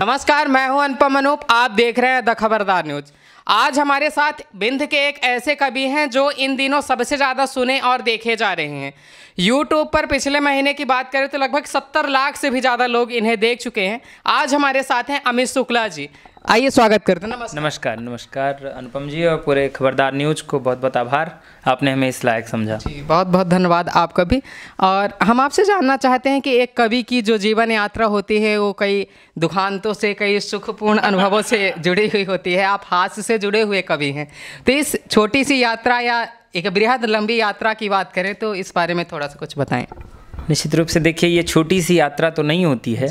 नमस्कार मैं हूं अनुपम अनूप आप देख रहे हैं द खबरदार न्यूज आज हमारे साथ बिंद के एक ऐसे कवि हैं जो इन दिनों सबसे ज़्यादा सुने और देखे जा रहे हैं यूट्यूब पर पिछले महीने की बात करें तो लगभग सत्तर लाख से भी ज़्यादा लोग इन्हें देख चुके हैं आज हमारे साथ हैं अमित शुक्ला जी आइए स्वागत करते हैं नमस्कार नमस्कार नमस्कार अनुपम जी और पूरे खबरदार न्यूज को बहुत बहुत आभार आपने हमें इस लायक समझा जी बहुत बहुत धन्यवाद आपका भी और हम आपसे जानना चाहते हैं कि एक कवि की जो जीवन यात्रा होती है वो कई दुखांतों से कई सुखपूर्ण अनुभवों से जुड़ी हुई होती है आप हाथ से जुड़े हुए कवि हैं तो इस छोटी सी यात्रा या एक बृहद लंबी यात्रा की बात करें तो इस बारे में थोड़ा सा कुछ बताएं निश्चित रूप से देखिए ये छोटी सी यात्रा तो नहीं होती है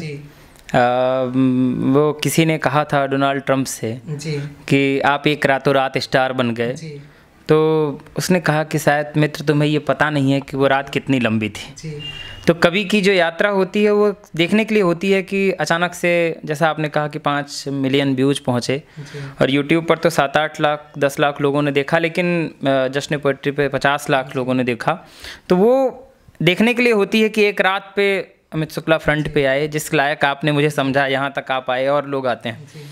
वो किसी ने कहा था डोनाल्ड ट्रंप से जी कि आप एक रातों रात स्टार बन गए जी तो उसने कहा कि शायद मित्र तुम्हें ये पता नहीं है कि वो रात कितनी लंबी थी जी तो कवि की जो यात्रा होती है वो देखने के लिए होती है कि अचानक से जैसा आपने कहा कि पाँच मिलियन व्यूज पहुँचे और यूट्यूब पर तो सात आठ लाख दस लाख लोगों ने देखा लेकिन जश्न पोइट्री पे पचास लाख लोगों ने देखा तो वो देखने के लिए होती है कि एक रात पे अमित शुक्ला फ्रंट पे आए जिस लायक आपने मुझे समझा यहाँ तक आप आए और लोग आते हैं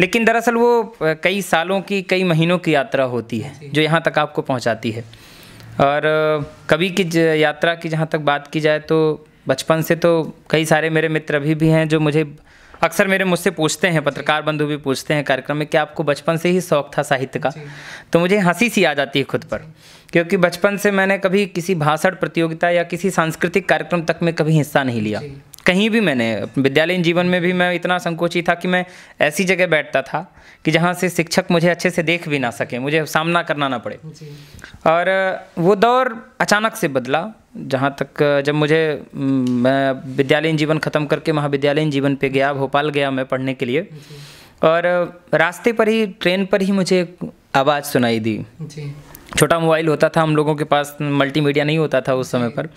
लेकिन दरअसल वो कई सालों की कई महीनों की यात्रा होती है जो यहाँ तक आपको पहुँचाती है और कवि की यात्रा की जहाँ तक बात की जाए तो बचपन से तो कई सारे मेरे मित्र अभी भी हैं जो मुझे अक्सर मेरे मुझसे पूछते हैं पत्रकार बंधु भी पूछते हैं कार्यक्रम में कि आपको बचपन से ही शौक था साहित्य का तो मुझे हंसी सी आ जाती है खुद पर क्योंकि बचपन से मैंने कभी किसी भाषण प्रतियोगिता या किसी सांस्कृतिक कार्यक्रम तक में कभी हिस्सा नहीं लिया कहीं भी मैंने विद्यालयीन जीवन में भी मैं इतना संकोची था कि मैं ऐसी जगह बैठता था कि जहाँ से शिक्षक मुझे अच्छे से देख भी ना सके मुझे सामना करना ना पड़े और वो दौर अचानक से बदला जहाँ तक जब मुझे मैं विद्यालयीन जीवन ख़त्म करके महाविद्यालयीन जीवन पे गया भोपाल गया मैं पढ़ने के लिए और रास्ते पर ही ट्रेन पर ही मुझे आवाज़ सुनाई दी छोटा मोबाइल होता था हम लोगों के पास मल्टीमीडिया नहीं होता था उस समय पर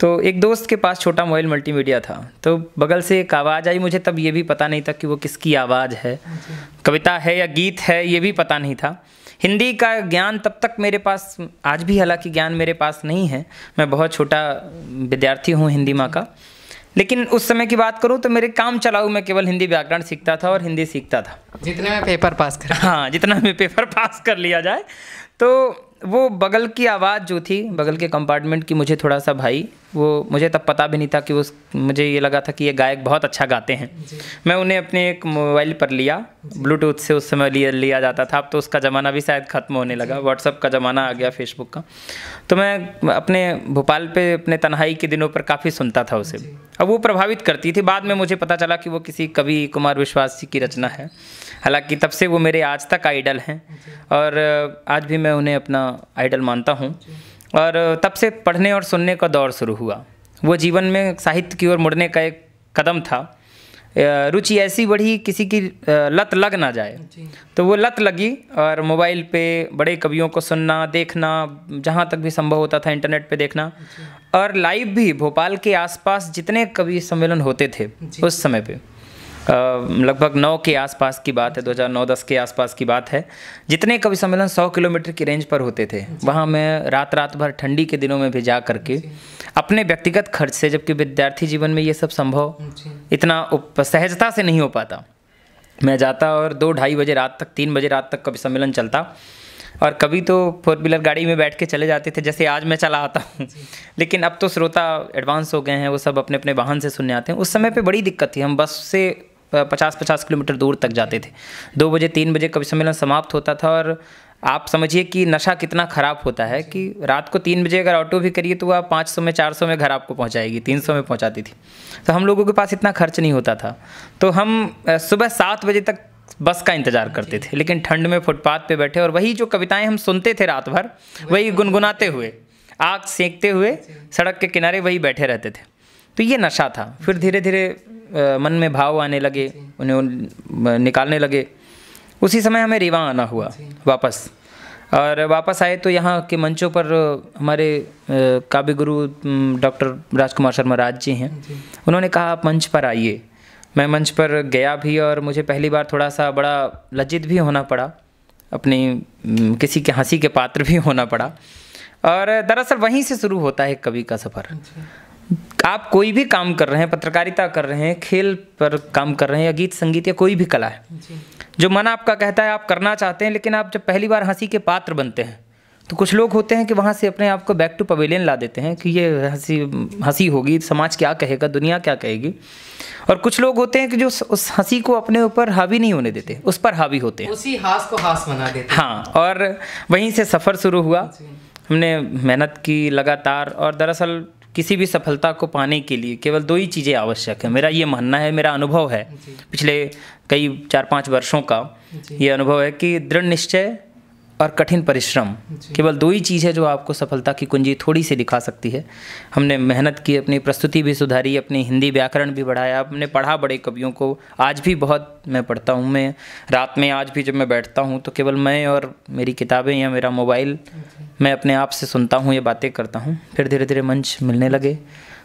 तो एक दोस्त के पास छोटा मोबाइल मल्टीमीडिया था तो बगल से एक आवाज़ आई मुझे तब ये भी पता नहीं था कि वो किसकी आवाज़ है कविता है या गीत है ये भी पता नहीं था हिंदी का ज्ञान तब तक मेरे पास आज भी हालांकि ज्ञान मेरे पास नहीं है मैं बहुत छोटा विद्यार्थी हूँ हिंदी माँ का लेकिन उस समय की बात करूँ तो मेरे काम चलाऊ मैं केवल हिंदी व्याकरण सीखता था और हिंदी सीखता था जितने में पेपर पास कर हाँ जितना में पेपर पास कर लिया जाए तो वो बगल की आवाज़ जो थी बगल के कंपार्टमेंट की मुझे थोड़ा सा भाई वो मुझे तब पता भी नहीं था कि वो मुझे ये लगा था कि ये गायक बहुत अच्छा गाते हैं मैं उन्हें अपने एक मोबाइल पर लिया ब्लूटूथ से उस समय लिया लिया जाता था अब तो उसका ज़माना भी शायद ख़त्म होने लगा व्हाट्सअप का ज़माना आ गया फेसबुक का तो मैं अपने भोपाल पे अपने तन्हाई के दिनों पर काफ़ी सुनता था उसे अब वो प्रभावित करती थी बाद में मुझे पता चला कि वो किसी कवि कुमार विश्वास जी की रचना है हालांकि तब से वो मेरे आज तक आइडल हैं और आज भी मैं उन्हें अपना आइडल मानता हूँ और तब से पढ़ने और सुनने का दौर शुरू हुआ वो जीवन में साहित्य की ओर मुड़ने का एक कदम था रुचि ऐसी बढ़ी किसी की लत लग ना जाए तो वो लत लगी और मोबाइल पे बड़े कवियों को सुनना देखना जहाँ तक भी संभव होता था इंटरनेट पे देखना और लाइव भी भोपाल के आसपास जितने कवि सम्मेलन होते थे उस समय पे लगभग 9 के आसपास की बात है 2009-10 के आसपास की बात है जितने कवि सम्मेलन 100 किलोमीटर की रेंज पर होते थे वहाँ मैं रात रात भर ठंडी के दिनों में भी जा करके अपने व्यक्तिगत खर्च से जबकि विद्यार्थी जीवन में ये सब संभव इतना सहजता से नहीं हो पाता मैं जाता और दो ढाई बजे रात तक तीन बजे रात तक कवि सम्मेलन चलता और कभी तो फोर व्हीलर गाड़ी में बैठ के चले जाते थे जैसे आज मैं चला आता हूँ लेकिन अब तो श्रोता एडवांस हो गए हैं वो सब अपने अपने वाहन से सुनने आते हैं उस समय पे बड़ी दिक्कत थी हम बस से पचास पचास किलोमीटर दूर तक जाते थे दो बजे तीन बजे कवि सम्मेलन समाप्त होता था और आप समझिए कि नशा कितना ख़राब होता है कि रात को तीन बजे अगर ऑटो भी करिए तो आप पाँच सौ में चार सौ में घर आपको पहुंचाएगी तीन सौ में पहुंचाती थी तो हम लोगों के पास इतना खर्च नहीं होता था तो हम सुबह सात बजे तक बस का इंतजार करते थे लेकिन ठंड में फुटपाथ पे बैठे और वही जो कविताएं हम सुनते थे रात भर वही गुनगुनाते हुए आग सेंकते हुए सड़क के किनारे वही बैठे रहते थे तो ये नशा था फिर धीरे धीरे मन में भाव आने लगे उन्हें निकालने लगे उसी समय हमें रीवा आना हुआ वापस और वापस आए तो यहाँ के मंचों पर हमारे काव्य गुरु डॉक्टर राजकुमार शर्मा राज जी हैं उन्होंने कहा आप मंच पर आइए मैं मंच पर गया भी और मुझे पहली बार थोड़ा सा बड़ा लज्जित भी होना पड़ा अपनी किसी के हंसी के पात्र भी होना पड़ा और दरअसल वहीं से शुरू होता है कवि का सफ़र आप कोई भी काम कर रहे हैं पत्रकारिता कर रहे हैं खेल पर काम कर रहे हैं या गीत संगीत या कोई भी कला है जो मन आपका कहता है आप करना चाहते हैं लेकिन आप जब पहली बार हंसी के पात्र बनते हैं तो कुछ लोग होते हैं कि वहाँ से अपने आप को बैक टू पवेलियन ला देते हैं कि ये हंसी हंसी होगी समाज क्या कहेगा दुनिया क्या कहेगी और कुछ लोग होते हैं कि जो उस हंसी को अपने ऊपर हावी नहीं होने देते उस पर हावी होते हैं उसी हास को हास बना देते हाँ और वहीं से सफ़र शुरू हुआ हमने मेहनत की लगातार और दरअसल किसी भी सफलता को पाने के लिए केवल दो ही चीज़ें आवश्यक है मेरा ये मानना है मेरा अनुभव है पिछले कई चार पाँच वर्षों का ये अनुभव है कि दृढ़ निश्चय और कठिन परिश्रम केवल दो ही चीज़ है जो आपको सफलता की कुंजी थोड़ी सी दिखा सकती है हमने मेहनत की अपनी प्रस्तुति भी सुधारी अपनी हिंदी व्याकरण भी बढ़ाया हमने पढ़ा बड़े कवियों को आज भी बहुत मैं पढ़ता हूँ मैं रात में आज भी जब मैं बैठता हूँ तो केवल मैं और मेरी किताबें या मेरा मोबाइल मैं अपने आप से सुनता हूँ या बातें करता हूँ फिर धीरे धीरे मंच मिलने लगे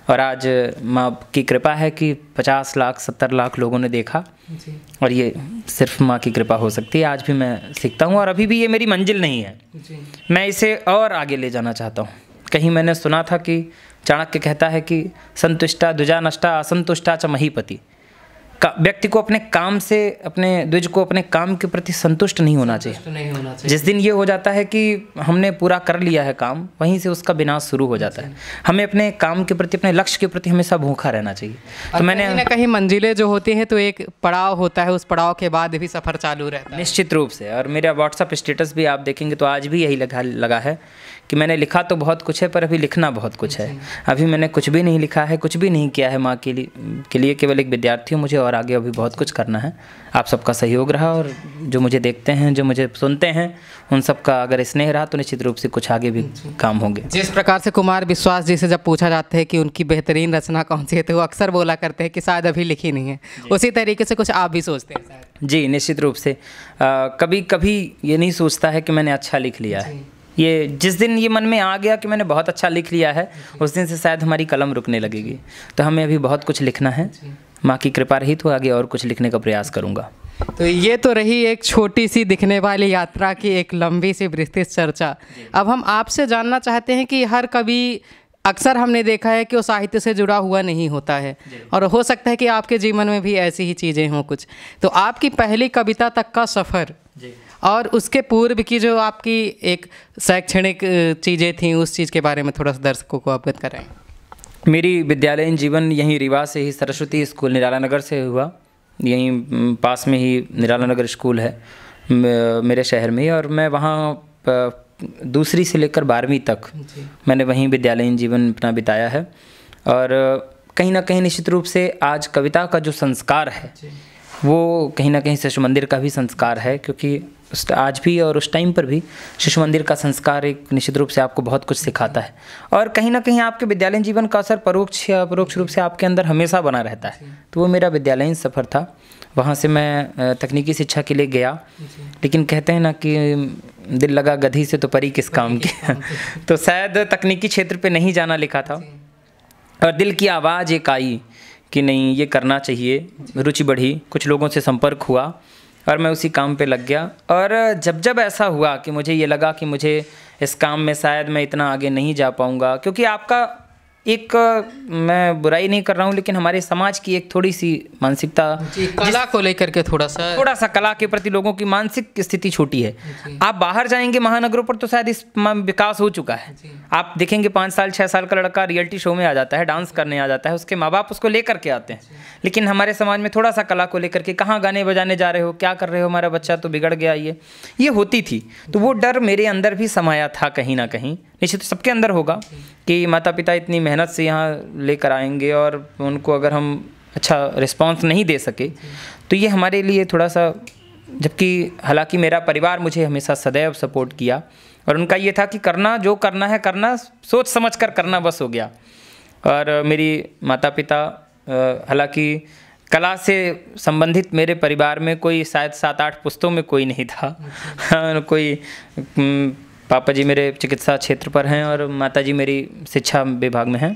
और आज माँ की कृपा है कि 50 लाख 70 लाख लोगों ने देखा जी। और ये सिर्फ माँ की कृपा हो सकती है आज भी मैं सीखता हूँ और अभी भी ये मेरी मंजिल नहीं है जी। मैं इसे और आगे ले जाना चाहता हूँ कहीं मैंने सुना था कि चाणक्य कहता है कि संतुष्टा दुजा नष्टा असंतुष्टा च महीपति व्यक्ति को अपने काम से अपने द्विज को अपने काम के प्रति संतुष्ट नहीं होना चाहिए नहीं होना चाहिए जिस दिन ये हो जाता है कि हमने पूरा कर लिया है काम वहीं से उसका विनाश शुरू हो जाता है हमें अपने काम के प्रति अपने लक्ष्य के प्रति हमेशा भूखा रहना चाहिए तो मैंने कहीं मंजिलें जो होती हैं तो एक पड़ाव होता है उस पड़ाव के बाद भी सफ़र चालू रहता है निश्चित रूप से और मेरा व्हाट्सअप स्टेटस भी आप देखेंगे तो आज भी यही लगा लगा है कि मैंने लिखा तो बहुत कुछ है पर अभी लिखना बहुत कुछ है अभी मैंने कुछ भी नहीं लिखा है कुछ भी नहीं किया है माँ के लिए के लिए केवल एक विद्यार्थी हूँ मुझे और आगे अभी बहुत कुछ करना है आप सबका सहयोग रहा और जो मुझे देखते हैं जो मुझे सुनते हैं उन सबका अगर स्नेह रहा तो निश्चित रूप से कुछ आगे भी काम होंगे जिस प्रकार से कुमार विश्वास जी से जब पूछा जाता है कि उनकी बेहतरीन रचना कौन सी है तो वो अक्सर बोला करते हैं कि शायद अभी लिखी नहीं है उसी तरीके से कुछ आप भी सोचते हैं जी निश्चित रूप से आ, कभी कभी ये नहीं सोचता है कि मैंने अच्छा लिख लिया है ये जिस दिन ये मन में आ गया कि मैंने बहुत अच्छा लिख लिया है उस दिन से शायद हमारी कलम रुकने लगेगी तो हमें अभी बहुत कुछ लिखना है माँ की कृपा रही तो आगे और कुछ लिखने का प्रयास करूँगा तो ये तो रही एक छोटी सी दिखने वाली यात्रा की एक लंबी सी विस्तृत चर्चा अब हम आपसे जानना चाहते हैं कि हर कवि अक्सर हमने देखा है कि वो साहित्य से जुड़ा हुआ नहीं होता है और हो सकता है कि आपके जीवन में भी ऐसी ही चीज़ें हों कुछ तो आपकी पहली कविता तक का सफ़र और उसके पूर्व की जो आपकी एक शैक्षणिक चीज़ें थी उस चीज़ के बारे में थोड़ा सा दर्शकों को अवगत कराएं मेरी विद्यालयीन जीवन यहीं रीवा से ही सरस्वती स्कूल निराला नगर से हुआ यहीं पास में ही निराला नगर स्कूल है मेरे शहर में और मैं वहाँ दूसरी से लेकर बारहवीं तक मैंने वहीं विद्यालयीन जीवन अपना बिताया है और कहीं ना कहीं निश्चित रूप से आज कविता का जो संस्कार है वो कहीं ना कहीं शिशु मंदिर का भी संस्कार है क्योंकि आज भी और उस टाइम पर भी शिशु मंदिर का संस्कार एक निश्चित रूप से आपको बहुत कुछ सिखाता है और कहीं ना कहीं आपके विद्यालय जीवन का असर परोक्ष या अपरोक्ष रूप से आपके अंदर हमेशा बना रहता है तो वो मेरा विद्यालयीन सफ़र था वहाँ से मैं तकनीकी शिक्षा के लिए गया लेकिन कहते हैं ना कि दिल लगा गधी से तो परी किस काम की तो शायद तकनीकी क्षेत्र पर नहीं जाना लिखा था और दिल की आवाज़ एक आई कि नहीं ये करना चाहिए रुचि बढ़ी कुछ लोगों से संपर्क हुआ और मैं उसी काम पे लग गया और जब जब ऐसा हुआ कि मुझे ये लगा कि मुझे इस काम में शायद मैं इतना आगे नहीं जा पाऊँगा क्योंकि आपका एक मैं बुराई नहीं कर रहा हूँ लेकिन हमारे समाज की एक थोड़ी सी मानसिकता कला को लेकर के थोड़ा सा थोड़ा सा कला के प्रति लोगों की मानसिक स्थिति छोटी है आप बाहर जाएंगे महानगरों पर तो शायद इस विकास हो चुका है आप देखेंगे पाँच साल छः साल का लड़का रियलिटी शो में आ जाता है डांस करने आ जाता है उसके माँ बाप उसको लेकर के आते हैं लेकिन हमारे समाज में थोड़ा सा कला को लेकर के कहाँ गाने बजाने जा रहे हो क्या कर रहे हो हमारा बच्चा तो बिगड़ गया ये ये होती थी तो वो डर मेरे अंदर भी समाया था कहीं ना कहीं निश्चित तो सबके अंदर होगा कि माता पिता इतनी मेहनत से यहाँ लेकर आएंगे और उनको अगर हम अच्छा रिस्पॉन्स नहीं दे सके तो ये हमारे लिए थोड़ा सा जबकि हालांकि मेरा परिवार मुझे हमेशा सदैव सपोर्ट किया और उनका ये था कि करना जो करना है करना सोच समझ कर करना बस हो गया और मेरी माता पिता हालांकि कला से संबंधित मेरे परिवार में कोई शायद सात आठ पुस्तों में कोई नहीं था अच्छा। हाँ, कोई पापा जी मेरे चिकित्सा क्षेत्र पर हैं और माता जी मेरी शिक्षा विभाग में हैं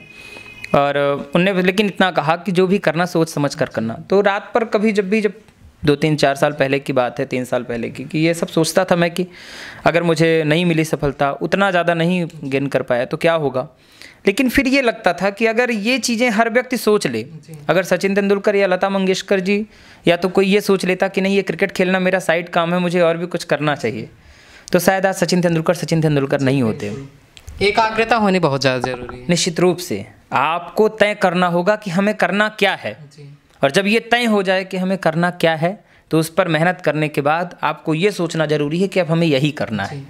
और उनने लेकिन इतना कहा कि जो भी करना सोच समझ कर करना तो रात पर कभी जब भी जब दो तीन चार साल पहले की बात है तीन साल पहले की कि ये सब सोचता था मैं कि अगर मुझे नहीं मिली सफलता उतना ज़्यादा नहीं गेन कर पाया तो क्या होगा लेकिन फिर ये लगता था कि अगर ये चीज़ें हर व्यक्ति सोच ले अगर सचिन तेंदुलकर या लता मंगेशकर जी या तो कोई ये सोच लेता कि नहीं ये क्रिकेट खेलना मेरा साइड काम है मुझे और भी कुछ करना चाहिए तो शायद आज सचिन तेंदुलकर सचिन तेंदुलकर नहीं होते एकाग्रता होनी बहुत ज़्यादा ज़रूरी है निश्चित रूप से आपको तय करना होगा कि हमें करना क्या है और जब ये तय हो जाए कि हमें करना क्या है तो उस पर मेहनत करने के बाद आपको ये सोचना ज़रूरी है कि अब हमें यही करना है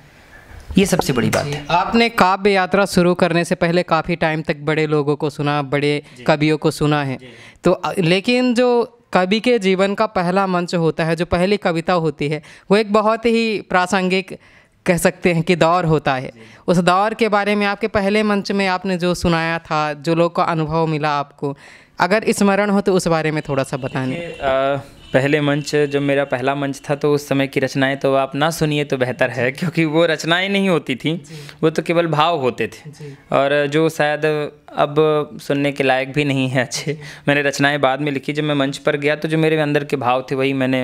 ये सबसे बड़ी बात है आपने काव्य यात्रा शुरू करने से पहले काफ़ी टाइम तक बड़े लोगों को सुना बड़े कवियों को सुना है तो लेकिन जो कवि के जीवन का पहला मंच होता है जो पहली कविता होती है वो एक बहुत ही प्रासंगिक कह सकते हैं कि दौर होता है उस दौर के बारे में आपके पहले मंच में आपने जो सुनाया था जो लोग का अनुभव मिला आपको अगर स्मरण हो तो उस बारे में थोड़ा सा बताने पहले मंच जब मेरा पहला मंच था तो उस समय की रचनाएं तो आप ना सुनिए तो बेहतर है क्योंकि वो रचनाएं नहीं होती थी वो तो केवल भाव होते थे और जो शायद अब सुनने के लायक भी नहीं है अच्छे मैंने रचनाएं बाद में लिखी जब मैं मंच पर गया तो जो मेरे अंदर के भाव थे वही मैंने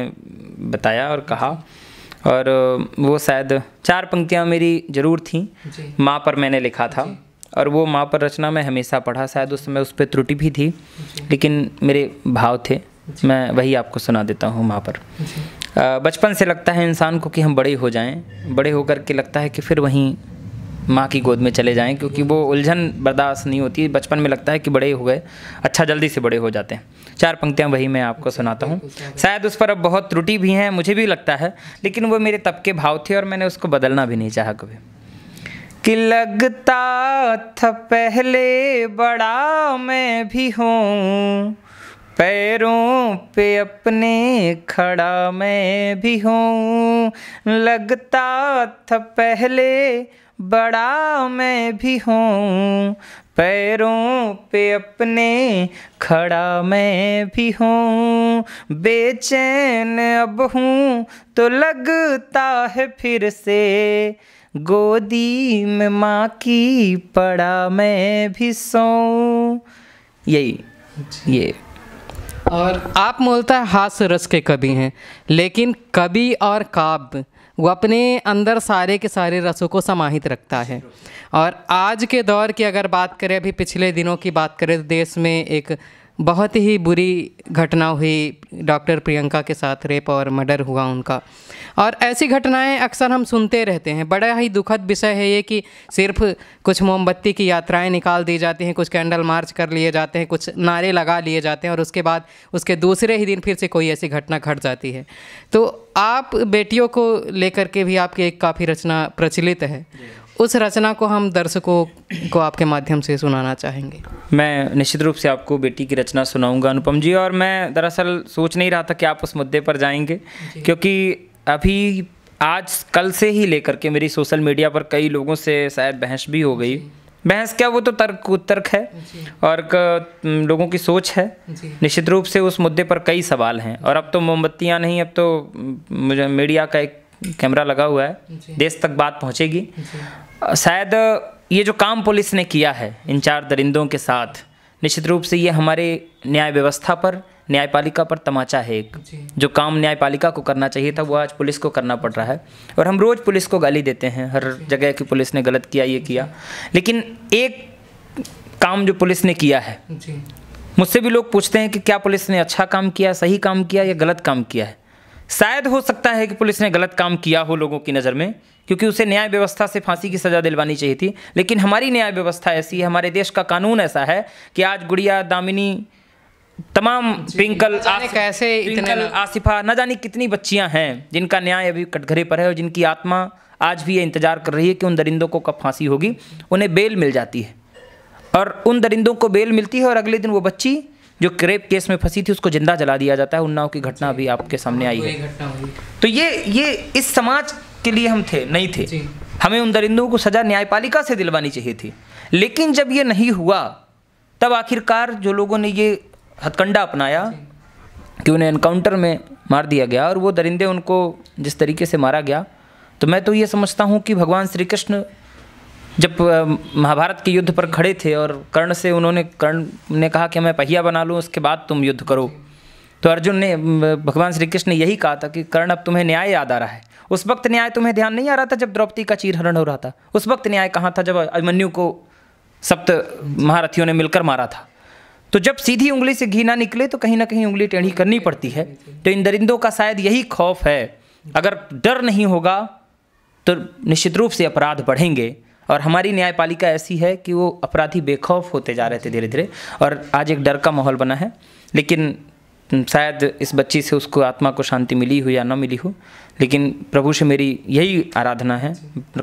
बताया और कहा और वो शायद चार पंक्तियाँ मेरी ज़रूर थीं माँ पर मैंने लिखा था और वो माँ पर रचना मैं हमेशा पढ़ा शायद उस समय उस पर त्रुटि भी थी लेकिन मेरे भाव थे मैं वही आपको सुना देता हूँ वहाँ पर बचपन से लगता है इंसान को कि हम बड़े हो जाएं बड़े होकर के लगता है कि फिर वहीं माँ की गोद में चले जाएं क्योंकि वो उलझन बर्दाश्त नहीं होती बचपन में लगता है कि बड़े हो गए अच्छा जल्दी से बड़े हो जाते हैं चार पंक्तियाँ वही मैं आपको सुनाता हूँ शायद उस पर अब बहुत त्रुटि भी हैं मुझे भी लगता है लेकिन वो मेरे तब के भाव थे और मैंने उसको बदलना भी नहीं चाहा कभी कि लगता था पहले बड़ा मैं भी हूँ पैरों पे अपने खड़ा मैं भी हूँ लगता था पहले बड़ा मैं भी हूँ पैरों पे अपने खड़ा मैं भी हूँ बेचैन अब हूँ तो लगता है फिर से गोदी में माँ की पड़ा मैं भी सो यही ये और आप मूलतः हास्य रस के कवि हैं लेकिन कवि और काव्य वो अपने अंदर सारे के सारे रसों को समाहित रखता है और आज के दौर की अगर बात करें अभी पिछले दिनों की बात करें तो देश में एक बहुत ही बुरी घटना हुई डॉक्टर प्रियंका के साथ रेप और मर्डर हुआ उनका और ऐसी घटनाएं अक्सर हम सुनते रहते हैं बड़ा ही दुखद विषय है ये कि सिर्फ कुछ मोमबत्ती की यात्राएं निकाल दी जाती हैं कुछ कैंडल मार्च कर लिए जाते हैं कुछ नारे लगा लिए जाते हैं और उसके बाद उसके दूसरे ही दिन फिर से कोई ऐसी घटना घट जाती है तो आप बेटियों को लेकर के भी आपकी एक काफ़ी रचना प्रचलित है उस रचना को हम दर्शकों को आपके माध्यम से सुनाना चाहेंगे मैं निश्चित रूप से आपको बेटी की रचना सुनाऊंगा अनुपम जी और मैं दरअसल सोच नहीं रहा था कि आप उस मुद्दे पर जाएंगे क्योंकि अभी आज कल से ही लेकर के मेरी सोशल मीडिया पर कई लोगों से शायद बहस भी हो गई बहस क्या वो तो तर्क उत्तर्क है और लोगों की सोच है निश्चित रूप से उस मुद्दे पर कई सवाल हैं और अब तो मोमबत्तियाँ नहीं अब तो मुझे मीडिया का एक कैमरा लगा हुआ है देश तक बात पहुँचेगी शायद ये जो काम पुलिस ने किया है इन चार दरिंदों के साथ निश्चित रूप से ये हमारे न्याय व्यवस्था पर न्यायपालिका पर तमाचा है एक जो काम न्यायपालिका को करना चाहिए था वो आज पुलिस को करना पड़ रहा है और हम रोज़ पुलिस को गाली देते हैं हर जगह की पुलिस ने गलत किया ये किया लेकिन एक काम जो पुलिस ने किया है मुझसे भी लोग पूछते हैं कि क्या पुलिस ने अच्छा काम किया सही काम किया या गलत काम किया है शायद हो सकता है कि पुलिस ने गलत काम किया हो लोगों की नज़र में क्योंकि उसे न्याय व्यवस्था से फांसी की सज़ा दिलवानी चाहिए थी लेकिन हमारी न्याय व्यवस्था ऐसी है हमारे देश का कानून ऐसा है कि आज गुड़िया दामिनी तमाम पिंकल कैसे पिंकल आसिफा न जाने कितनी बच्चियां हैं जिनका न्याय अभी कटघरे पर है और जिनकी आत्मा आज भी ये इंतजार कर रही है कि उन दरिंदों को कब फांसी होगी उन्हें बेल मिल जाती है और उन दरिंदों को बेल मिलती है और अगले दिन वो बच्ची जो क्रेप केस में फंसी थी उसको जिंदा जला दिया जाता है उन्नाव की घटना अभी आपके सामने आई हाँ, है तो ये ये इस समाज के लिए हम थे नहीं थे हमें उन दरिंदों को सजा न्यायपालिका से दिलवानी चाहिए थी लेकिन जब ये नहीं हुआ तब आखिरकार जो लोगों ने ये हथकंडा अपनाया कि उन्हें एनकाउंटर में मार दिया गया और वो दरिंदे उनको जिस तरीके से मारा गया तो मैं तो ये समझता हूँ कि भगवान श्री कृष्ण जब महाभारत के युद्ध पर खड़े थे और कर्ण से उन्होंने कर्ण ने कहा कि मैं पहिया बना लूँ उसके बाद तुम युद्ध करो तो अर्जुन ने भगवान श्री कृष्ण ने यही कहा था कि कर्ण अब तुम्हें न्याय याद आ रहा है उस वक्त न्याय तुम्हें ध्यान नहीं आ रहा था जब द्रौपदी का चीरहरण हो रहा था उस वक्त न्याय कहाँ था जब अभिमन्यु को सप्त महारथियों ने मिलकर मारा था तो जब सीधी उंगली से घी ना निकले तो कहीं ना कहीं उंगली टेढ़ी करनी पड़ती है तो इन दरिंदों का शायद यही खौफ है अगर डर नहीं होगा तो निश्चित रूप से अपराध बढ़ेंगे और हमारी न्यायपालिका ऐसी है कि वो अपराधी बेखौफ होते जा रहे थे धीरे धीरे और आज एक डर का माहौल बना है लेकिन शायद इस बच्ची से उसको आत्मा को शांति मिली हो या ना मिली हो लेकिन प्रभु से मेरी यही आराधना है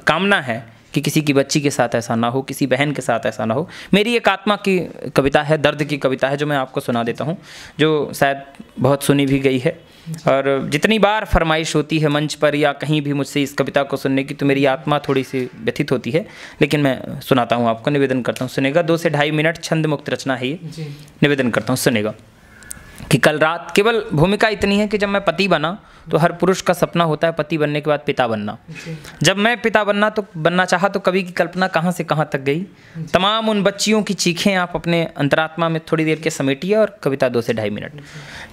कामना है कि किसी की बच्ची के साथ ऐसा ना हो किसी बहन के साथ ऐसा ना हो मेरी एक आत्मा की कविता है दर्द की कविता है जो मैं आपको सुना देता हूँ जो शायद बहुत सुनी भी गई है और जितनी बार फरमाइश होती है मंच पर या कहीं भी मुझसे इस कविता को सुनने की तो मेरी आत्मा थोड़ी सी व्यथित होती है लेकिन मैं सुनाता हूँ आपको निवेदन करता हूँ सुनेगा दो से ढाई मिनट छंद मुक्त रचना है ये निवेदन करता हूँ सुनेगा कि कल रात केवल भूमिका इतनी है कि जब मैं पति बना तो हर पुरुष का सपना होता है पति बनने के बाद पिता बनना जब मैं पिता बनना तो बनना चाहा तो कवि की कल्पना कहाँ से कहाँ तक गई तमाम उन बच्चियों की चीखें आप अपने अंतरात्मा में थोड़ी देर के समेटिए और कविता दो से ढाई मिनट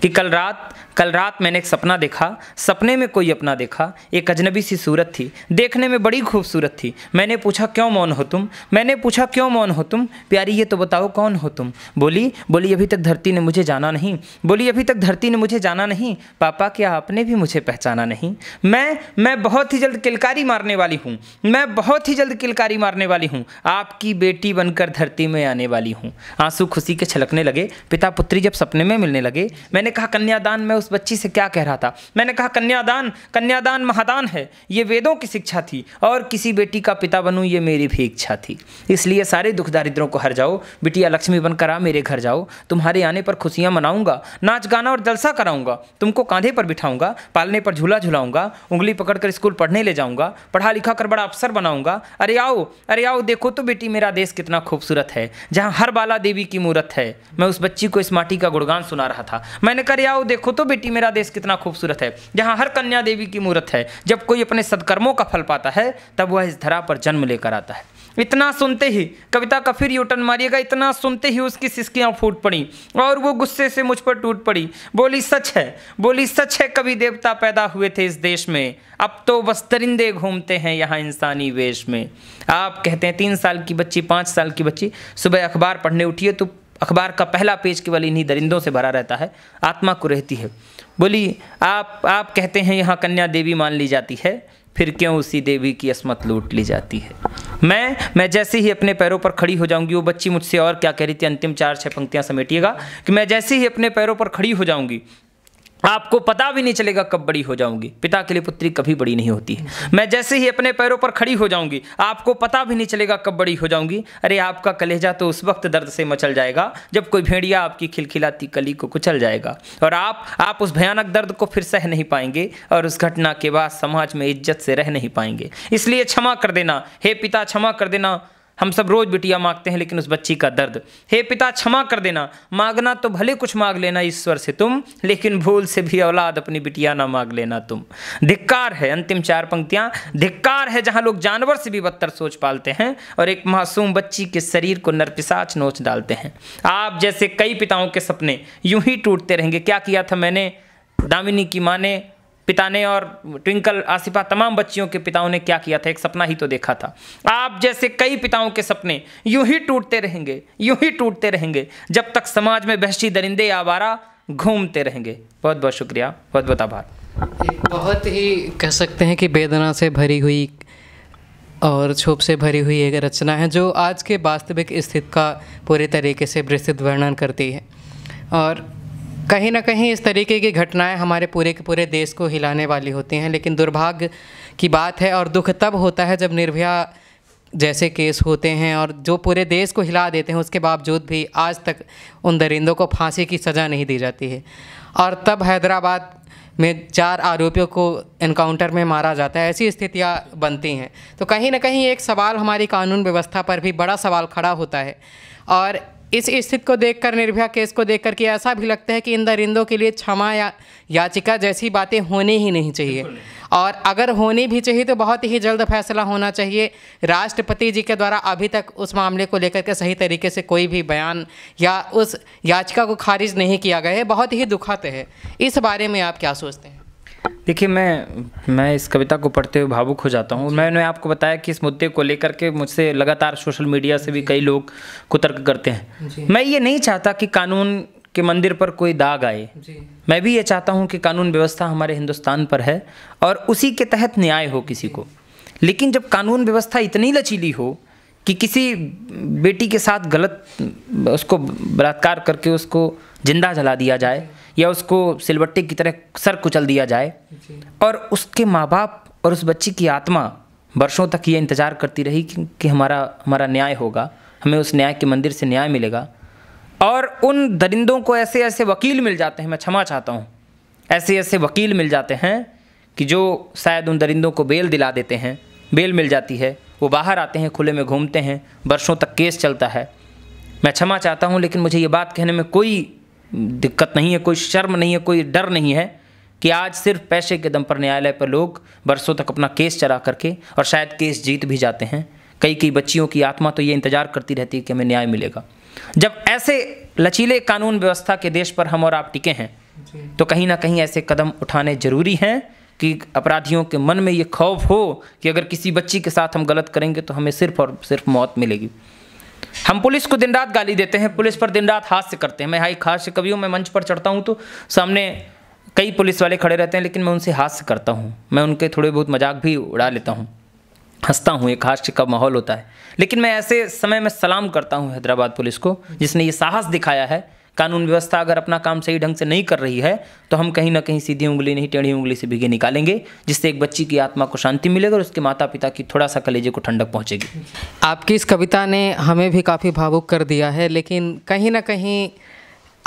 कि कल रात कल रात मैंने एक सपना देखा सपने में कोई अपना देखा एक अजनबी सी सूरत थी देखने में बड़ी खूबसूरत थी मैंने पूछा क्यों मौन हो तुम मैंने पूछा क्यों मौन हो तुम प्यारी ये तो बताओ कौन हो तुम बोली बोली अभी तक धरती ने मुझे जाना नहीं बोली अभी तक धरती ने मुझे जाना नहीं पापा क्या आपने भी मुझे पहचाना नहीं मैं मैं बहुत ही जल्द किलकारी मारने वाली हूँ मैं बहुत ही जल्द किलकारी मारने वाली हूँ आपकी बेटी बनकर धरती में आने वाली हूँ आंसू खुशी के छलकने लगे पिता पुत्री जब सपने में मिलने लगे मैंने कहा कन्यादान मैं उस बच्ची से क्या कह रहा था मैंने कहा कन्यादान कन्यादान महादान है ये वेदों की शिक्षा थी और किसी बेटी का पिता बनूँ ये मेरी भी इच्छा थी इसलिए सारे दुख दारिद्रों को हर जाओ बिटिया लक्ष्मी बनकर आ मेरे घर जाओ तुम्हारे आने पर खुशियाँ मनाऊंगा नाच गाना और जलसा कराऊंगा तुमको कांधे पर बिठाऊंगा पालने पर झूला झुलाऊंगा उंगली पकड़कर स्कूल पढ़ने ले जाऊंगा पढ़ा लिखा कर बड़ा अफसर बनाऊंगा अरे आओ अरे आओ देखो तो बेटी मेरा देश कितना खूबसूरत है जहाँ हर बाला देवी की मूर्त है मैं उस बच्ची को इस माटी का गुणगान सुना रहा था मैंने कहा आओ देखो तो बेटी मेरा देश कितना खूबसूरत है जहाँ हर कन्या देवी की मूर्त है जब कोई अपने सदकर्मों का फल पाता है तब वह इस धरा पर जन्म लेकर आता है इतना सुनते ही कविता का फिर यूटन मारिएगा इतना सुनते ही उसकी सिस्कियाँ फूट पड़ी और वो गुस्से से मुझ पर टूट पड़ी बोली सच है बोली सच है कभी देवता पैदा हुए थे इस देश में अब तो बस दरिंदे घूमते हैं यहाँ इंसानी वेश में आप कहते हैं तीन साल की बच्ची पाँच साल की बच्ची सुबह अखबार पढ़ने उठिए तो अखबार का पहला पेज केवल इन्हीं दरिंदों से भरा रहता है आत्मा को रहती है बोली आप आप कहते हैं यहाँ कन्या देवी मान ली जाती है फिर क्यों उसी देवी की असमत लूट ली जाती है मैं मैं जैसे ही अपने पैरों पर खड़ी हो जाऊंगी वो बच्ची मुझसे और क्या कह रही थी अंतिम चार छह पंक्तियां समेटिएगा कि मैं जैसे ही अपने पैरों पर खड़ी हो जाऊंगी आपको पता भी नहीं चलेगा कब बड़ी हो जाऊंगी पिता के लिए पुत्री कभी बड़ी नहीं होती है मैं जैसे ही अपने पैरों पर खड़ी हो जाऊंगी आपको पता भी नहीं चलेगा कब बड़ी हो जाऊंगी अरे आपका कलेजा तो उस वक्त दर्द से मचल जाएगा जब कोई भेड़िया आपकी खिलखिलाती कली को कुचल जाएगा और आप आप उस भयानक दर्द को फिर सह नहीं पाएंगे और उस घटना के बाद समाज में इज्जत से रह नहीं पाएंगे इसलिए क्षमा कर देना हे पिता क्षमा कर देना हम सब रोज़ बिटिया मांगते हैं लेकिन उस बच्ची का दर्द हे पिता क्षमा कर देना मांगना तो भले कुछ मांग लेना ईश्वर से तुम लेकिन भूल से भी औलाद अपनी बिटिया ना मांग लेना तुम धिक्कार है अंतिम चार पंक्तियां धिक्कार है जहां लोग जानवर से भी बदतर सोच पालते हैं और एक मासूम बच्ची के शरीर को नरपिसाच नोच डालते हैं आप जैसे कई पिताओं के सपने यूं ही टूटते रहेंगे क्या किया था मैंने दामिनी की माँ ने पिता ने और ट्विंकल आसिफा तमाम बच्चियों के पिताओं ने क्या किया था एक सपना ही तो देखा था आप जैसे कई पिताओं के सपने यूं ही टूटते रहेंगे यूं ही टूटते रहेंगे जब तक समाज में बहसी दरिंदे आवारा घूमते रहेंगे बहुत बहुत शुक्रिया बहुत बहुत आभार बहुत ही कह सकते हैं कि वेदना से भरी हुई और छोप से भरी हुई एक रचना है जो आज के वास्तविक स्थिति का पूरे तरीके से विस्तृत वर्णन करती है और कहीं ना कहीं इस तरीके की घटनाएं हमारे पूरे के पूरे देश को हिलाने वाली होती हैं लेकिन दुर्भाग्य की बात है और दुख तब होता है जब निर्भया जैसे केस होते हैं और जो पूरे देश को हिला देते हैं उसके बावजूद भी आज तक उन दरिंदों को फांसी की सज़ा नहीं दी जाती है और तब हैदराबाद में चार आरोपियों को इनकाउंटर में मारा जाता है ऐसी स्थितियाँ बनती हैं तो कहीं ना कहीं एक सवाल हमारी कानून व्यवस्था पर भी बड़ा सवाल खड़ा होता है और इस स्थिति को देखकर निर्भया केस को देखकर कि ऐसा भी लगता है कि इन दरिंदों के लिए क्षमा या याचिका जैसी बातें होने ही नहीं चाहिए और अगर होनी भी चाहिए तो बहुत ही जल्द फैसला होना चाहिए राष्ट्रपति जी के द्वारा अभी तक उस मामले को लेकर के सही तरीके से कोई भी बयान या उस याचिका को खारिज नहीं किया गया है बहुत ही दुखद है इस बारे में आप क्या सोचते हैं देखिए मैं मैं इस कविता को पढ़ते हुए भावुक हो जाता हूँ मैंने आपको बताया कि इस मुद्दे को लेकर के मुझसे लगातार सोशल मीडिया से भी कई लोग कुतर्क करते हैं मैं ये नहीं चाहता कि कानून के मंदिर पर कोई दाग आए मैं भी ये चाहता हूँ कि कानून व्यवस्था हमारे हिंदुस्तान पर है और उसी के तहत न्याय हो किसी को लेकिन जब कानून व्यवस्था इतनी लचीली हो कि किसी बेटी के साथ गलत उसको बलात्कार करके उसको जिंदा जला दिया जाए या उसको सिलबट्टे की तरह सर कुचल दिया जाए और उसके माँ बाप और उस बच्ची की आत्मा वर्षों तक ये इंतज़ार करती रही कि, कि हमारा हमारा न्याय होगा हमें उस न्याय के मंदिर से न्याय मिलेगा और उन दरिंदों को ऐसे ऐसे वकील मिल जाते हैं मैं क्षमा चाहता हूँ ऐसे ऐसे वकील मिल जाते हैं कि जो शायद उन दरिंदों को बेल दिला देते हैं बेल मिल जाती है वो बाहर आते हैं खुले में घूमते हैं वर्षों तक केस चलता है मैं क्षमा चाहता हूँ लेकिन मुझे ये बात कहने में कोई दिक्कत नहीं है कोई शर्म नहीं है कोई डर नहीं है कि आज सिर्फ पैसे के दम पर न्यायालय पर लोग बरसों तक अपना केस चला करके और शायद केस जीत भी जाते हैं कई कई बच्चियों की आत्मा तो ये इंतजार करती रहती है कि हमें न्याय मिलेगा जब ऐसे लचीले कानून व्यवस्था के देश पर हम और आप टिके हैं तो कहीं ना कहीं ऐसे कदम उठाने जरूरी हैं कि अपराधियों के मन में ये खौफ हो कि अगर किसी बच्ची के साथ हम गलत करेंगे तो हमें सिर्फ और सिर्फ मौत मिलेगी हम पुलिस को दिन रात गाली देते हैं पुलिस पर दिन रात हाथ से करते हैं मैं हाई खास से कभी हूँ मैं मंच पर चढ़ता हूँ तो सामने कई पुलिस वाले खड़े रहते हैं लेकिन मैं उनसे हाथ से करता हूँ मैं उनके थोड़े बहुत मजाक भी उड़ा लेता हूँ हंसता हूँ एक हास्य का माहौल होता है लेकिन मैं ऐसे समय में सलाम करता हूँ हैदराबाद पुलिस को जिसने ये साहस दिखाया है कानून व्यवस्था अगर अपना काम सही ढंग से नहीं कर रही है तो हम कहीं ना कहीं सीधी उंगली नहीं टेढ़ी उंगली से भीगे निकालेंगे जिससे एक बच्ची की आत्मा को शांति मिलेगी और उसके माता पिता की थोड़ा सा कलेजे को ठंडक पहुँचेगी आपकी इस कविता ने हमें भी काफ़ी भावुक कर दिया है लेकिन कहीं ना कहीं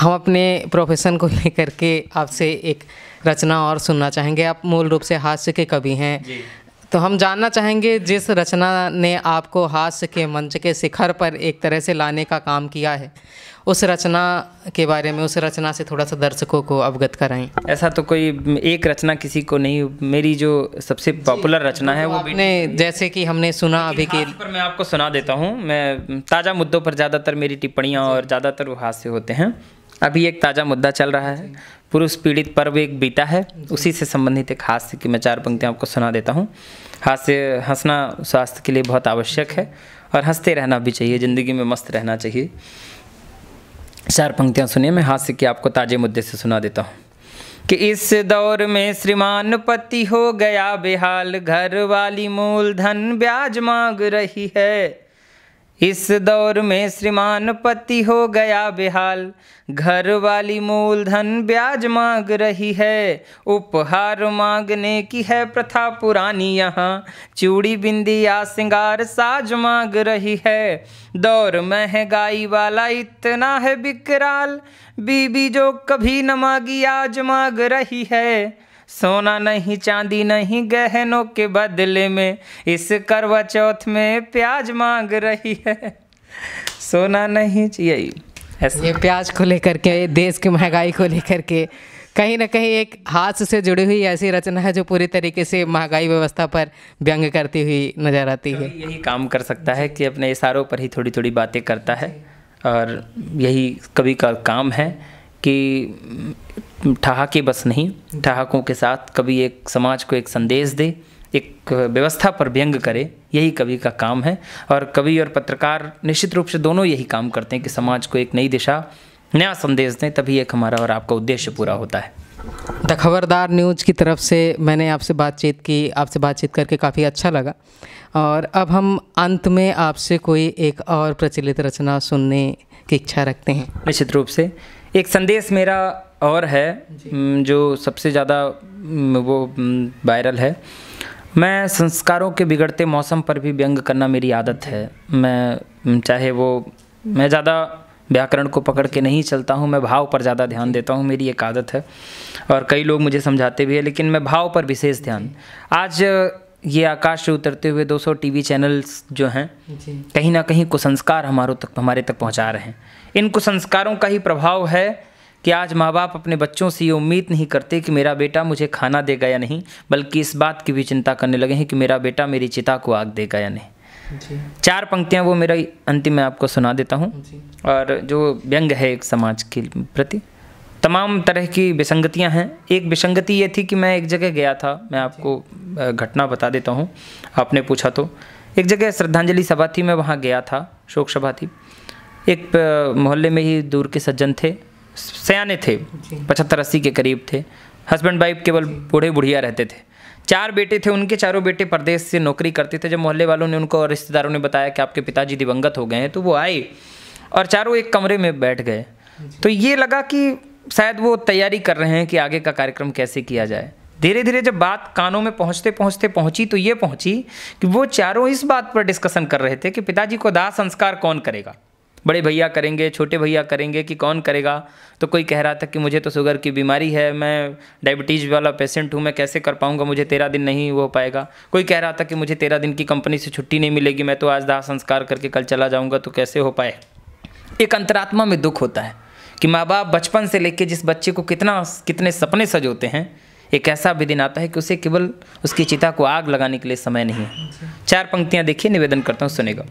हम अपने प्रोफेशन को लेकर के आपसे एक रचना और सुनना चाहेंगे आप मूल रूप से हास्य के कवि हैं तो हम जानना चाहेंगे जिस रचना ने आपको हास्य के मंच के शिखर पर एक तरह से लाने का काम किया है उस रचना के बारे में उस रचना से थोड़ा सा दर्शकों को अवगत कराएं ऐसा तो कोई एक रचना किसी को नहीं मेरी जो सबसे पॉपुलर रचना है वो तो आपने जैसे कि हमने सुना अभी के पर मैं आपको सुना देता हूँ मैं ताज़ा मुद्दों पर ज़्यादातर मेरी टिप्पणियाँ और ज़्यादातर वो हास्य होते हैं अभी एक ताज़ा मुद्दा चल रहा है पुरुष पीड़ित पर्व एक बीता है उसी से संबंधित एक हास्य की मैं चार पंक्तियाँ आपको सुना देता हूँ हास्य हंसना स्वास्थ्य के लिए बहुत आवश्यक है और हंसते रहना भी चाहिए ज़िंदगी में मस्त रहना चाहिए चार पंक्तियां सुनिए मैं हाथ से आपको ताजे मुद्दे से सुना देता हूँ कि इस दौर में श्रीमान पति हो गया बेहाल घर वाली मूलधन ब्याज मांग रही है इस दौर में श्रीमान पति हो गया बेहाल घर वाली मूलधन ब्याज मांग रही है उपहार मांगने की है प्रथा पुरानी यहाँ चूड़ी बिंदी या सिंगार साज मांग रही है दौर महंगाई वाला इतना है विकराल बीबी जो कभी न मांगी आज मांग रही है सोना नहीं चांदी नहीं गहनों के बदले में इस करवा चौथ में प्याज मांग रही है सोना नहीं यही ये प्याज को लेकर के देश की महंगाई को लेकर के कहीं ना कहीं एक हाथ से जुड़ी हुई ऐसी रचना है जो पूरी तरीके से महंगाई व्यवस्था पर व्यंग करती हुई नजर आती है यही काम कर सकता है कि अपने इशारों पर ही थोड़ी थोड़ी बातें करता है और यही कवि का काम है कि ठहाके बस नहीं ठहाकों के साथ कभी एक समाज को एक संदेश दे एक व्यवस्था पर व्यंग करे यही कवि का काम है और कवि और पत्रकार निश्चित रूप से दोनों यही काम करते हैं कि समाज को एक नई दिशा नया संदेश दें तभी एक हमारा और आपका उद्देश्य पूरा होता है द खबरदार न्यूज़ की तरफ से मैंने आपसे बातचीत की आपसे बातचीत करके काफ़ी अच्छा लगा और अब हम अंत में आपसे कोई एक और प्रचलित रचना सुनने की इच्छा रखते हैं निश्चित रूप से एक संदेश मेरा और है जो सबसे ज़्यादा वो वायरल है मैं संस्कारों के बिगड़ते मौसम पर भी व्यंग करना मेरी आदत है मैं चाहे वो मैं ज़्यादा व्याकरण को पकड़ के नहीं चलता हूँ मैं भाव पर ज़्यादा ध्यान देता हूँ मेरी एक आदत है और कई लोग मुझे समझाते भी हैं लेकिन मैं भाव पर विशेष ध्यान आज ये आकाश से उतरते हुए 200 टीवी चैनल्स जो हैं कहीं ना कहीं कुसंस्कार हमारों तक हमारे तक पहुँचा रहे हैं इन कुसंस्कारों का ही प्रभाव है कि आज माँ बाप अपने बच्चों से ये उम्मीद नहीं करते कि मेरा बेटा मुझे खाना देगा या नहीं बल्कि इस बात की भी चिंता करने लगे हैं कि मेरा बेटा मेरी चिता को आग देगा या नहीं चार पंक्तियाँ वो मेरा अंतिम में आपको सुना देता हूँ और जो व्यंग है एक समाज के प्रति तमाम तरह की विसंगतियाँ हैं एक विसंगति ये थी कि मैं एक जगह गया था मैं आपको घटना बता देता हूँ आपने पूछा तो एक जगह श्रद्धांजलि सभा थी मैं वहाँ गया था शोक सभा थी एक मोहल्ले में ही दूर के सज्जन थे सयाने थे पचहत्तर अस्सी के करीब थे हस्बैंड वाइफ केवल बूढ़े बुढ़िया रहते थे चार बेटे थे उनके चारों बेटे प्रदेश से नौकरी करते थे जब मोहल्ले वालों ने उनको और रिश्तेदारों ने बताया कि आपके पिताजी दिवंगत हो गए हैं तो वो आए और चारों एक कमरे में बैठ गए तो ये लगा कि शायद वो तैयारी कर रहे हैं कि आगे का कार्यक्रम कैसे किया जाए धीरे धीरे जब बात कानों में पहुंचते पहुंचते पहुंची तो ये पहुंची कि वो चारों इस बात पर डिस्कशन कर रहे थे कि पिताजी को दाह संस्कार कौन करेगा बड़े भैया करेंगे छोटे भैया करेंगे कि कौन करेगा तो कोई कह रहा था कि मुझे तो शुगर की बीमारी है मैं डायबिटीज़ वाला पेशेंट हूँ मैं कैसे कर पाऊँगा मुझे तेरह दिन नहीं हो पाएगा कोई कह रहा था कि मुझे तेरह दिन की कंपनी से छुट्टी नहीं मिलेगी मैं तो आज दाह संस्कार करके कल चला जाऊँगा तो कैसे हो पाए एक अंतरात्मा में दुख होता है कि माँ बाप बचपन से लेके जिस बच्चे को कितना कितने सपने सजोते हैं एक ऐसा भी दिन आता है कि उसे केवल उसकी चिता को आग लगाने के लिए समय नहीं है चार पंक्तियाँ देखिए निवेदन करता हूँ सुनेगा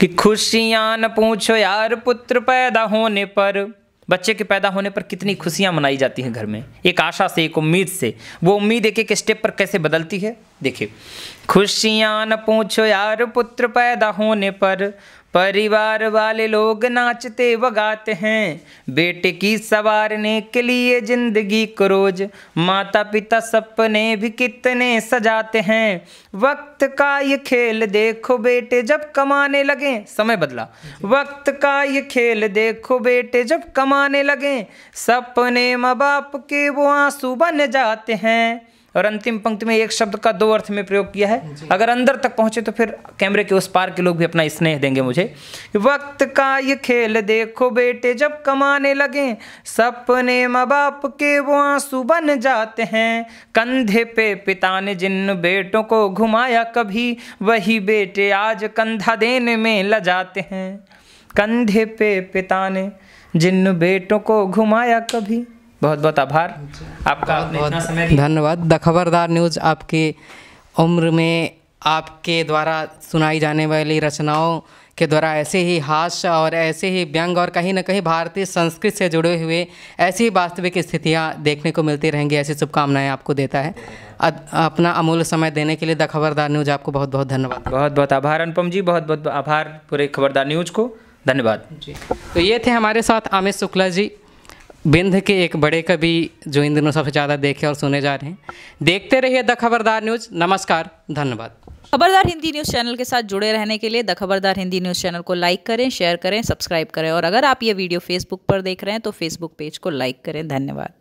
कि खुशियाँ न पूछो यार पुत्र पैदा होने पर बच्चे के पैदा होने पर कितनी खुशियाँ मनाई जाती हैं घर में एक आशा से एक उम्मीद से वो उम्मीद एक एक स्टेप पर कैसे बदलती है देखिए खुशियाँ न पूछो यार पुत्र पैदा होने पर परिवार वाले लोग नाचते वगाते हैं बेटे की सवारने के लिए जिंदगी को रोज माता पिता सपने भी कितने सजाते हैं वक्त का ये खेल देखो बेटे जब कमाने लगे समय बदला वक्त का ये खेल देखो बेटे जब कमाने लगे सपने माँ बाप के वो आंसू बन जाते हैं और अंतिम पंक्ति में एक शब्द का दो अर्थ में प्रयोग किया है अगर अंदर तक पहुंचे तो फिर कैमरे के उस पार के लोग भी अपना स्नेह देंगे मुझे वक्त का ये खेल देखो बेटे जब कमाने लगे सपने माँ बाप के वो आंसू बन जाते हैं कंधे पे पिता ने जिन बेटों को घुमाया कभी वही बेटे आज कंधा देने में लजाते हैं कंधे पे पिता ने जिन बेटों को घुमाया कभी बहुत बहुत आभार आपका बहुत धन्यवाद द खबरदार न्यूज़ आपकी उम्र में आपके द्वारा सुनाई जाने वाली रचनाओं के द्वारा ऐसे ही हास्य और ऐसे ही व्यंग और कहीं ना कहीं भारतीय संस्कृति से जुड़े हुए ऐसी ही वास्तविक स्थितियाँ देखने को मिलती रहेंगी ऐसी शुभकामनाएं आपको देता है अपना अमूल्य समय देने के लिए द खबरदार न्यूज़ आपको बहुत बहुत धन्यवाद बहुत बहुत आभार अनुपम जी बहुत बहुत आभार पूरे खबरदार न्यूज़ को धन्यवाद जी तो ये थे हमारे साथ आमिर शुक्ला जी बिंध के एक बड़े कवि जो इन दिनों सबसे ज़्यादा देखे और सुने जा रहे हैं देखते रहिए द खबरदार न्यूज़ नमस्कार धन्यवाद खबरदार हिंदी न्यूज़ चैनल के साथ जुड़े रहने के लिए the Khabardar Hindi news channel को लाइक करें शेयर करें सब्सक्राइब करें और अगर आप ये वीडियो फेसबुक पर देख रहे हैं तो फेसबुक पेज को लाइक करें धन्यवाद